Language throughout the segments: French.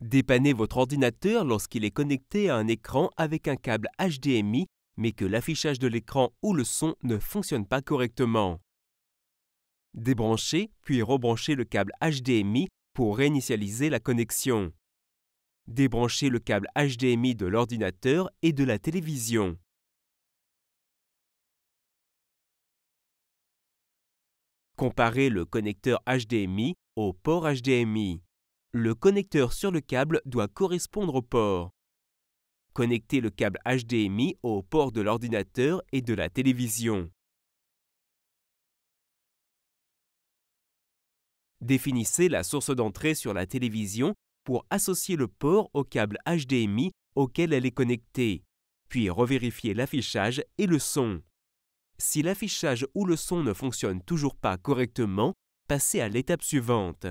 Dépannez votre ordinateur lorsqu'il est connecté à un écran avec un câble HDMI, mais que l'affichage de l'écran ou le son ne fonctionne pas correctement. Débranchez, puis rebranchez le câble HDMI pour réinitialiser la connexion. Débranchez le câble HDMI de l'ordinateur et de la télévision. Comparez le connecteur HDMI au port HDMI. Le connecteur sur le câble doit correspondre au port. Connectez le câble HDMI au port de l'ordinateur et de la télévision. Définissez la source d'entrée sur la télévision pour associer le port au câble HDMI auquel elle est connectée, puis revérifiez l'affichage et le son. Si l'affichage ou le son ne fonctionne toujours pas correctement, passez à l'étape suivante.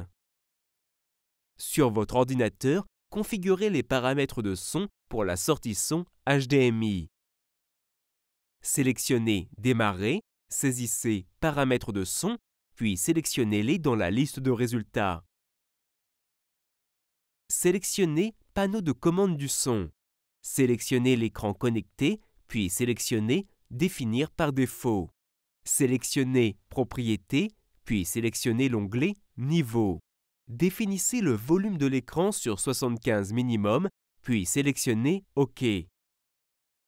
Sur votre ordinateur, configurez les paramètres de son pour la sortie son HDMI. Sélectionnez Démarrer, saisissez Paramètres de son, puis sélectionnez-les dans la liste de résultats. Sélectionnez Panneau de commande du son. Sélectionnez l'écran connecté, puis sélectionnez Définir par défaut. Sélectionnez Propriétés, puis sélectionnez l'onglet Niveau définissez le volume de l'écran sur 75 minimum, puis sélectionnez OK.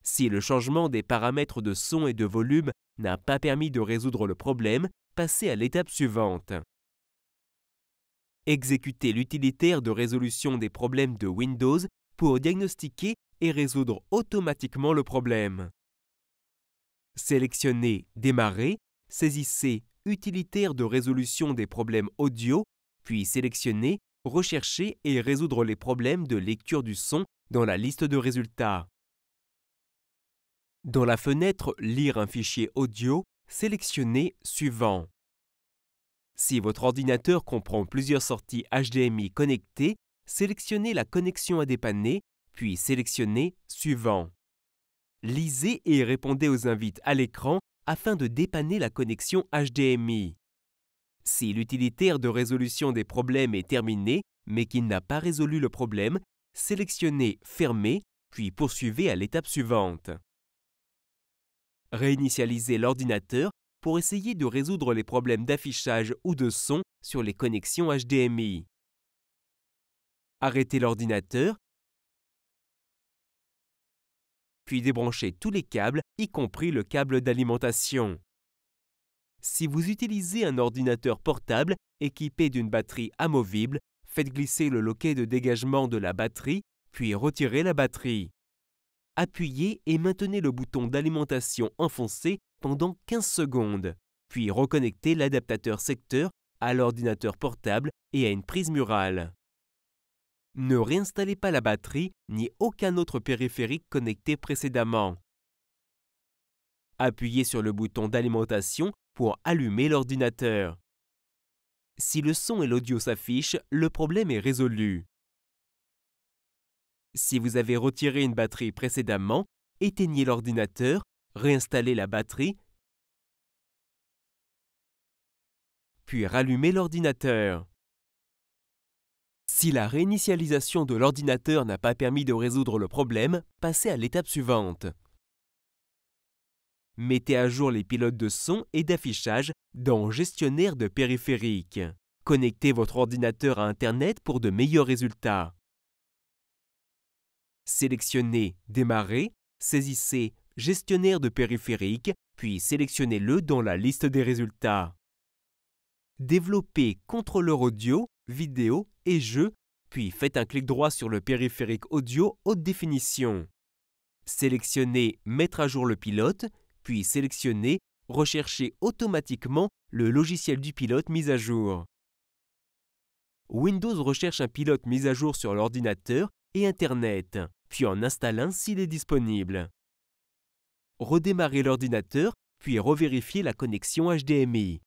Si le changement des paramètres de son et de volume n'a pas permis de résoudre le problème, passez à l'étape suivante. Exécutez l'utilitaire de résolution des problèmes de Windows pour diagnostiquer et résoudre automatiquement le problème. Sélectionnez Démarrer, saisissez Utilitaire de résolution des problèmes audio puis sélectionner, rechercher et résoudre les problèmes de lecture du son dans la liste de résultats. Dans la fenêtre Lire un fichier audio, sélectionnez Suivant. Si votre ordinateur comprend plusieurs sorties HDMI connectées, sélectionnez la connexion à dépanner, puis sélectionnez Suivant. Lisez et répondez aux invites à l'écran afin de dépanner la connexion HDMI. Si l'utilitaire de résolution des problèmes est terminé, mais qu'il n'a pas résolu le problème, sélectionnez Fermer, puis poursuivez à l'étape suivante. Réinitialisez l'ordinateur pour essayer de résoudre les problèmes d'affichage ou de son sur les connexions HDMI. Arrêtez l'ordinateur, puis débranchez tous les câbles, y compris le câble d'alimentation. Si vous utilisez un ordinateur portable équipé d'une batterie amovible, faites glisser le loquet de dégagement de la batterie, puis retirez la batterie. Appuyez et maintenez le bouton d'alimentation enfoncé pendant 15 secondes, puis reconnectez l'adaptateur secteur à l'ordinateur portable et à une prise murale. Ne réinstallez pas la batterie ni aucun autre périphérique connecté précédemment. Appuyez sur le bouton d'alimentation pour allumer l'ordinateur. Si le son et l'audio s'affichent, le problème est résolu. Si vous avez retiré une batterie précédemment, éteignez l'ordinateur, réinstallez la batterie, puis rallumez l'ordinateur. Si la réinitialisation de l'ordinateur n'a pas permis de résoudre le problème, passez à l'étape suivante. Mettez à jour les pilotes de son et d'affichage dans Gestionnaire de périphériques. Connectez votre ordinateur à Internet pour de meilleurs résultats. Sélectionnez Démarrer, saisissez Gestionnaire de périphériques, puis sélectionnez-le dans la liste des résultats. Développez Contrôleur audio, vidéo et jeux, puis faites un clic droit sur le périphérique audio haute définition. Sélectionnez Mettre à jour le pilote puis sélectionner rechercher automatiquement le logiciel du pilote mis à jour. Windows recherche un pilote mis à jour sur l'ordinateur et Internet, puis en installe un s'il est disponible. Redémarrer l'ordinateur, puis revérifier la connexion HDMI.